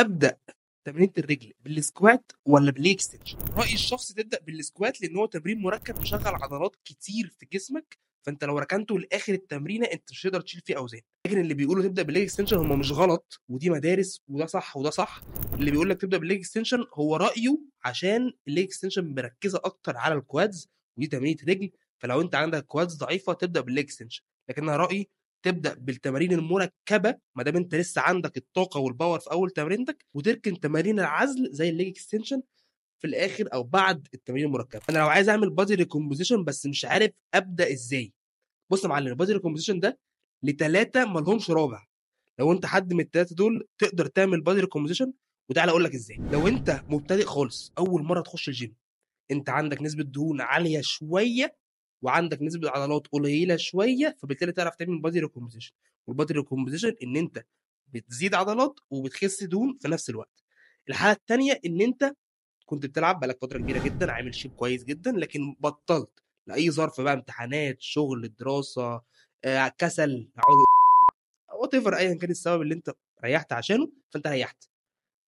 ابدا تمرينه الرجل بالسكوات ولا بالليج اكستنشن رايي الشخصي تبدا بالسكوات لان هو تمرين مركب بيشغل عضلات كتير في جسمك فانت لو ركنته لاخر التمرينه انت مش هتقدر تشيل فيه اوزان لكن اللي بيقولوا تبدا بالليج اكستنشن هم مش غلط ودي مدارس وده صح وده صح اللي بيقول لك تبدا بالليج اكستنشن هو رايه عشان الليج اكستنشن مركزه اكتر على الكوادز ودي تمرينه رجل فلو انت عندك كوادز ضعيفه تبدا بالليج اكستنشن لكن انا رايي تبدا بالتمارين المركبه ما دام انت لسه عندك الطاقه والباور في اول تمرينتك وتركن تمارين العزل زي الليج اكستنشن في الاخر او بعد التمارين المركبه انا لو عايز اعمل بادي ريكومبوزيشن بس مش عارف ابدا ازاي بص يا معلم البادي ريكومبوزيشن ده لثلاثه مالهمش رابع لو انت حد من الثلاثه دول تقدر تعمل بادي ريكومبوزيشن وتعالى اقول لك ازاي لو انت مبتدئ خالص اول مره تخش الجيم انت عندك نسبه دهون عاليه شويه وعندك نسبه عضلات قليله شويه فبالتالي تعرف تعمل بادي ريكومبوزيشن والبادي ريكومبوزيشن ان انت بتزيد عضلات وبتخس دهون في نفس الوقت الحاله الثانيه ان انت كنت بتلعب بقالك فتره كبيره جدا عامل شيب كويس جدا لكن بطلت لاي ظرف بقى امتحانات شغل دراسه آه، كسل كسل وات ايفر ايا كان السبب اللي انت ريحت عشانه فانت ريحت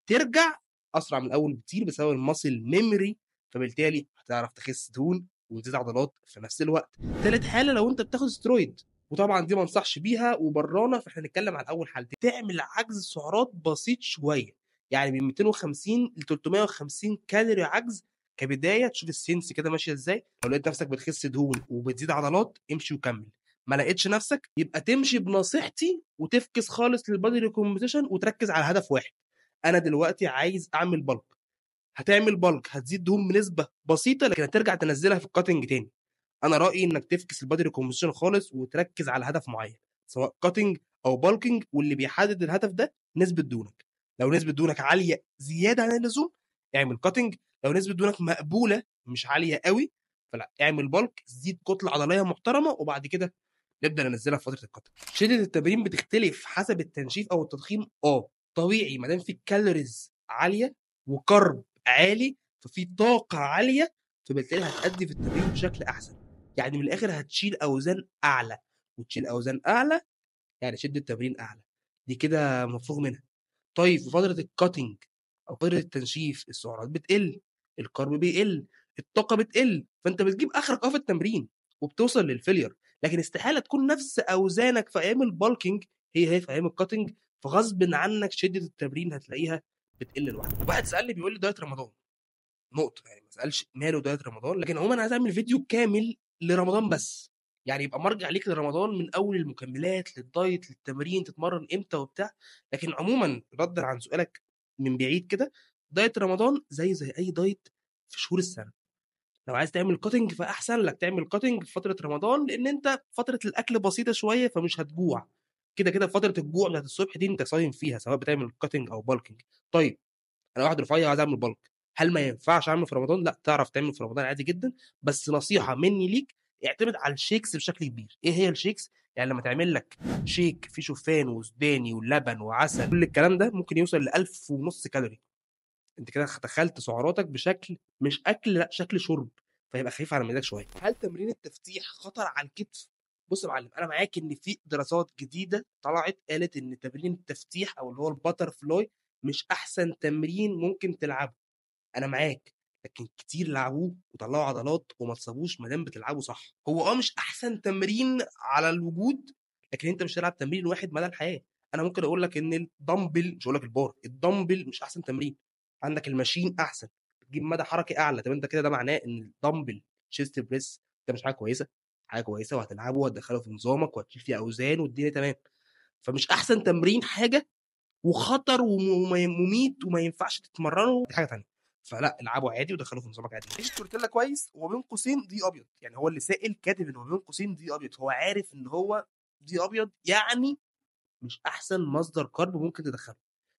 ترجع اسرع من الاول بكتير بسبب المصل ميموري فبالتالي هتعرف تخس دهون وتزيد عضلات في نفس الوقت ثالث حاله لو انت بتاخد سترويد وطبعا دي ما انصحش بيها وبرانا فاحنا هنتكلم على اول حالتين تعمل عجز سعرات بسيط شويه يعني من 250 ل 350 كالوري عجز كبدايه تشوف السنس كده ماشيه ازاي لو لقيت نفسك بتخس دهون وبتزيد عضلات امشي وكمل ما لقيتش نفسك يبقى تمشي بنصيحتي وتفكس خالص للبادي ريكومبيتيشن وتركز على هدف واحد انا دلوقتي عايز اعمل بلق هتعمل بلك هتزيد دهون بنسبه بسيطه لكن هترجع تنزلها في الكاتنج تاني انا رايي انك تفكس البادي ريكومبوزيشن خالص وتركز على هدف معين سواء كاتنج او بالكينج واللي بيحدد الهدف ده نسبه دهونك لو نسبه دهونك عاليه زياده عن اللزوم اعمل كاتنج لو نسبه دهونك مقبوله مش عاليه قوي فلا اعمل بالك زيد كتله عضليه محترمه وبعد كده نبدا ننزلها في فتره الكاتنج شده التمرين بتختلف حسب التنشيف او التضخيم اه طبيعي ما دام في كالوريز عاليه وكرب عالي ففي طاقه عاليه فبالتالي هتأدي في التمرين بشكل احسن يعني من الاخر هتشيل اوزان اعلى وتشيل اوزان اعلى يعني شد التمرين اعلى دي كده مفروغ منها طيب في فتره الكاتنج او فتره التنشيف السعرات بتقل الكارب بيقل الطاقه بتقل فانت بتجيب اخرك اه في التمرين وبتوصل للفيلير لكن استحاله تكون نفس اوزانك في ايام البالكينج هي هي في ايام الكاتنج فغصب عنك شده التمرين هتلاقيها بتقل لوحدها واحد سالني بيقول لي دايت رمضان نقطه يعني ما سالش ماله دايت رمضان لكن عموما انا عايز اعمل فيديو كامل لرمضان بس يعني يبقى مرجع ليك لرمضان من اول المكملات للدايت للتمرين تتمرن امتى وبتاع لكن عموما ردا عن سؤالك من بعيد كده دايت رمضان زي زي اي دايت في شهور السنه لو عايز تعمل كاتنج فاحسن لك تعمل كاتنج في فتره رمضان لان انت فتره الاكل بسيطه شويه فمش هتجوع كده كده فتره الجوع بتاعت الصبح دي انت صايم فيها سواء بتعمل كاتنج او بالكينج طيب انا واحد رفيع عايز اعمل بالك هل ما ينفعش اعمل في رمضان لا تعرف تعمل في رمضان عادي جدا بس نصيحه مني ليك اعتمد على الشيكس بشكل كبير ايه هي الشيكس يعني لما تعمل لك شيك فيه شوفان وسوداني ولبن وعسل كل الكلام ده ممكن يوصل ل 1000 ونص كالوري انت كده دخلت سعراتك بشكل مش اكل لا شكل شرب فيبقى خفيف على مزاجك شويه هل تمرين التفتيح خطر على الكتف بص يا معلم انا معاك ان في دراسات جديده طلعت قالت ان تمرين التفتيح او اللي هو البتر فلاي مش احسن تمرين ممكن تلعبه انا معاك لكن كتير لعبوه وطلعوا عضلات وما تصابوش ما دام بتلعبه صح هو اه مش احسن تمرين على الوجود لكن انت مش هتلعب تمرين واحد مدى الحياه انا ممكن اقول لك ان الدمبل مش هقول لك البار الدمبل مش احسن تمرين عندك الماشين احسن بتجيب مدى حركي اعلى طب انت كده ده معناه ان الدمبل تشيست بريس ده مش حاجه كويسه حاجه كويسه وهتلعبه وهتدخله في نظامك وهتشيل فيه اوزان والدنيا تمام فمش احسن تمرين حاجه وخطر ومميت وما ينفعش تتمرنه دي حاجه ثانيه فلا العبه عادي ودخله في نظامك عادي قلت لك كويس وبين قوسين دي ابيض يعني هو اللي سائل كاتب ان بين قوسين دي ابيض هو عارف ان هو دي ابيض يعني مش احسن مصدر كارب ممكن تدخله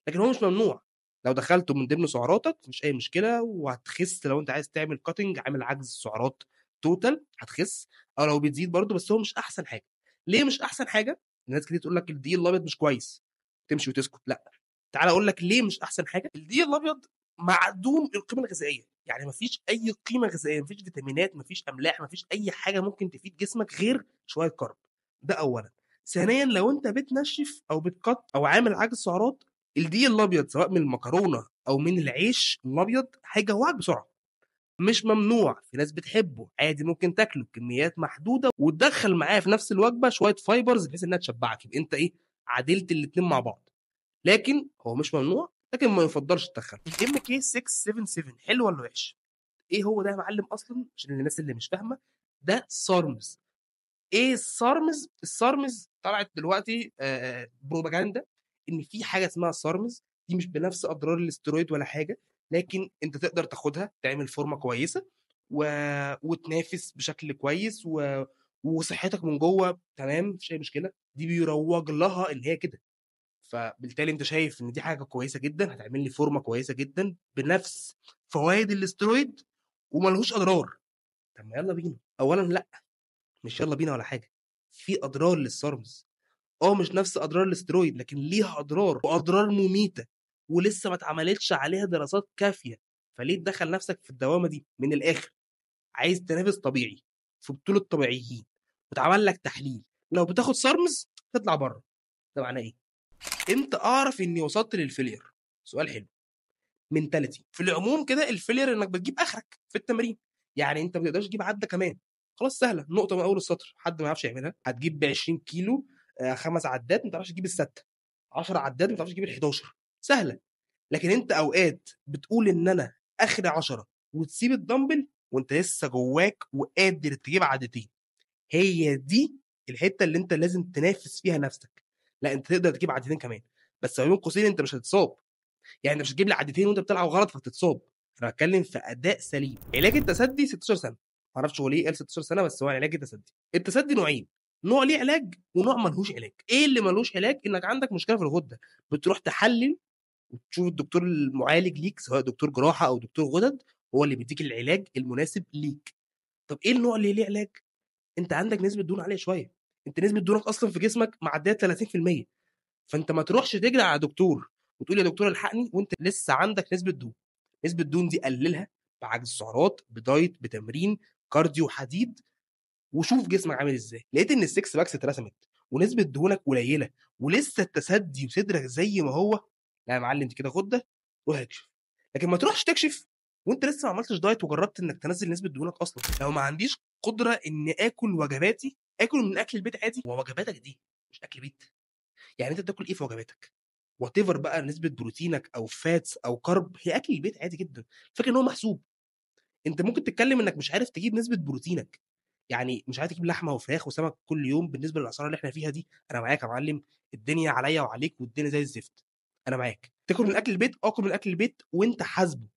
لكن هو مش ممنوع لو دخلته من ضمن سعراتك مش اي مشكله وهتخس لو انت عايز تعمل كاتنج عامل عجز سعرات توتال هتخس او آه، لو بتزيد برضه بس هو مش احسن حاجه ليه مش احسن حاجه الناس كتير تقول لك الدي الابيض مش كويس تمشي وتسكت لا تعال اقول لك ليه مش احسن حاجه الدي الابيض معدوم القيمه الغذائيه يعني مفيش اي قيمه غذائيه مفيش فيتامينات مفيش املاح مفيش اي حاجه ممكن تفيد جسمك غير شويه كرب ده اولا ثانيا لو انت بتنشف او بتقط او عامل عجز سعرات الدي الابيض سواء من المكرونه او من العيش الابيض هيجوعك بسرعه مش ممنوع في ناس بتحبه عادي ممكن تاكله بكميات محدوده وتدخل معاه في نفس الوجبه شويه فايبرز بحيث انها تشبعك يبقى انت ايه عدلت الاثنين مع بعض لكن هو مش ممنوع لكن ما يفضلش تدخل ام كي 677 حلو ولا وحش ايه هو ده يا معلم اصلا عشان الناس اللي مش فاهمه ده سارمز ايه السارمز السارمز طلعت دلوقتي بروباجندا ان في حاجه اسمها سارمز دي مش بنفس اضرار الاسترويد ولا حاجه لكن انت تقدر تاخدها تعمل فورمه كويسه و... وتنافس بشكل كويس و... وصحتك من جوه تمام مفيش اي مشكله دي بيروج لها ان هي كده فبالتالي انت شايف ان دي حاجه كويسه جدا هتعمل لي فورمه كويسه جدا بنفس فوائد الاسترويد وملهوش اضرار طب ما يلا بينا اولا لا مش يلا بينا ولا حاجه في اضرار للسرمز اه مش نفس اضرار الاسترويد لكن ليها اضرار واضرار مميته ولسه ما اتعملتش عليها دراسات كافيه فليه تدخل نفسك في الدوامه دي من الاخر عايز تنافس طبيعي في بطوله طبيعيين واتعمل لك تحليل لو بتاخد صرمز تطلع بره ده معناه ايه امتى اعرف اني وصلت للفيلير سؤال حلو منتاليتي في العموم كده الفيلير انك بتجيب اخرك في التمرين يعني انت ما بتقدرش تجيب عده كمان خلاص سهله نقطه من اول السطر حد ما يعرفش يعملها هتجيب ب 20 كيلو آه، خمس عدات ما تعرفش تجيب السته 10 عدات ما تعرفش تجيب ال 11 سهله لكن انت اوقات بتقول ان انا اخد عشرة وتسيب الدمبل وانت لسه جواك وقادر تجيب عدتين هي دي الحته اللي انت لازم تنافس فيها نفسك لا انت تقدر تجيب عدتين كمان بس بين قوسين انت مش هتتصاب يعني انت مش هتجيب لي عدتين وانت بتلعب غلط فتتصاب انا بتكلم في اداء سليم علاج التسدي 16 سنه معرفش هو ليه قال 16 سنه بس هو علاج التسدي التسدي نوعين نوع ليه علاج ونوع ملهوش علاج ايه اللي ملهوش علاج انك عندك مشكله في الغده بتروح تحلل وتشوف الدكتور المعالج ليك سواء دكتور جراحه او دكتور غدد هو اللي بيديك العلاج المناسب ليك طب ايه النوع اللي ليه علاج انت عندك نسبه دهون عاليه شويه انت نسبه دهونك اصلا في جسمك معديه 30% فانت ما تروحش تجري على دكتور وتقول يا دكتور الحقني وانت لسه عندك نسبه دهون نسبه الدهون دي قللها بعجز السعرات بدايت بتمرين كارديو حديد وشوف جسمك عامل ازاي لقيت ان السكس باكس اترسمت ونسبه دهونك قليله ولسه التسدي وصدرك زي ما هو لا يعني يا معلم انت كده ده روح اكشف لكن ما تروحش تكشف وانت لسه ما عملتش دايت وجربت انك تنزل نسبه دهونك اصلا لو ما عنديش قدره ان اكل وجباتي اكل من اكل البيت عادي ووجباتك دي مش اكل بيت يعني انت بتاكل ايه في وجباتك وات بقى نسبه بروتينك او فاتس او كرب هي اكل البيت عادي جدا فاكر ان هو محسوب انت ممكن تتكلم انك مش عارف تجيب نسبه بروتينك يعني مش عارف تجيب لحمه وفراخ وسمك كل يوم بالنسبه للاسعار اللي احنا فيها دي انا معاك يا معلم الدنيا عليا وعليك والدنيا زي الزفت انا معاك تاكل من اكل البيت اكل من اكل البيت وانت حاسبه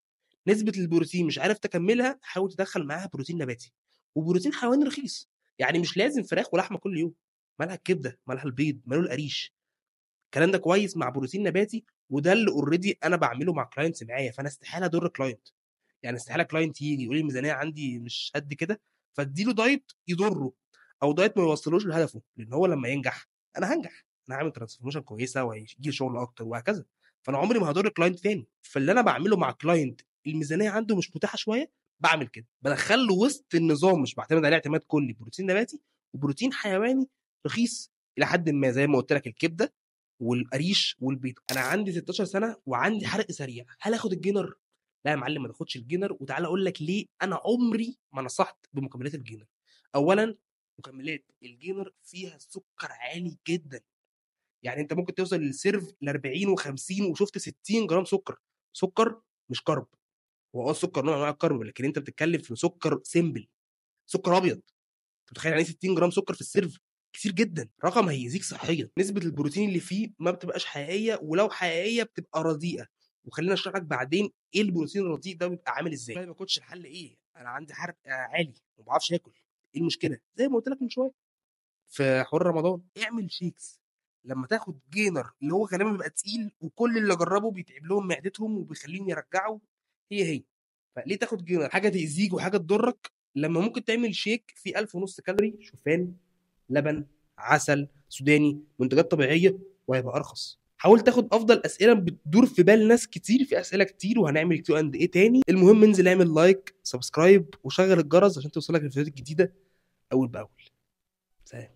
نسبه البروتين مش عارف تكملها حاول تدخل معاها بروتين نباتي وبروتين حيواني رخيص يعني مش لازم فراخ ولحمه كل يوم مالها الكبده مالها البيض ماله القريش الكلام ده كويس مع بروتين نباتي وده اللي اوريدي انا بعمله مع كلاينتس معايا فانا استحاله اضر كلاينت يعني استحاله كلاينت يجي يقول لي الميزانيه عندي مش قد كده فاديله دايت يضره او دايت ما يوصلوش لهدفه لان هو لما ينجح انا هنجح انا هعمل ترانسفورميشن كويسه وهيجي شغل اكتر وهكذا فانا عمري ما هضر كلاينت تاني فاللي انا بعمله مع كلاينت الميزانيه عنده مش متاحه شويه بعمل كده بدخله وسط النظام مش بعتمد عليه اعتماد كلي بروتين نباتي وبروتين حيواني رخيص الى حد ما زي ما قلت لك الكبده والقريش والبيض انا عندي 16 سنه وعندي حرق سريع هل اخد الجينر لا يا معلم ما تاخدش الجينر وتعالى اقول لك ليه انا عمري ما نصحت بمكملات الجينر اولا مكملات الجينر فيها سكر عالي جدا يعني انت ممكن توصل للسيرف ل 40 و50 وشفت 60 جرام سكر سكر مش كرب هو اه السكر نوع من انواع الكرب لكن انت بتتكلم في سكر سيمبل سكر ابيض انت متخيل يعني 60 إيه جرام سكر في السيرف كتير جدا رقم هيزيك صحيا نسبه البروتين اللي فيه ما بتبقاش حقيقيه ولو حقيقيه بتبقى رديئه وخلينا اشرح لك بعدين ايه البروتين الرديء ده بيبقى عامل ازاي ما كنتش الحل ايه انا عندي حرق آه، عالي وما بعرفش اكل ايه المشكله زي ما قلت لك من شويه في حوار رمضان اعمل شيكس لما تاخد جينر اللي هو غالبا بيبقى تقيل وكل اللي جربوا بيتعب لهم معدتهم وبيخليهم يرجعوا هي هي فليه تاخد جينر حاجه تاذيك وحاجه تضرك لما ممكن تعمل شيك فيه 1000 ونص كالوري شوفان لبن عسل سوداني منتجات طبيعيه وهيبقى ارخص حاول تاخد افضل اسئله بتدور في بال ناس كتير في اسئله كتير وهنعمل كيو اند ايه تاني المهم انزل اعمل لايك سبسكرايب وشغل الجرس عشان توصلك الفيديوهات الجديده اول باول سلام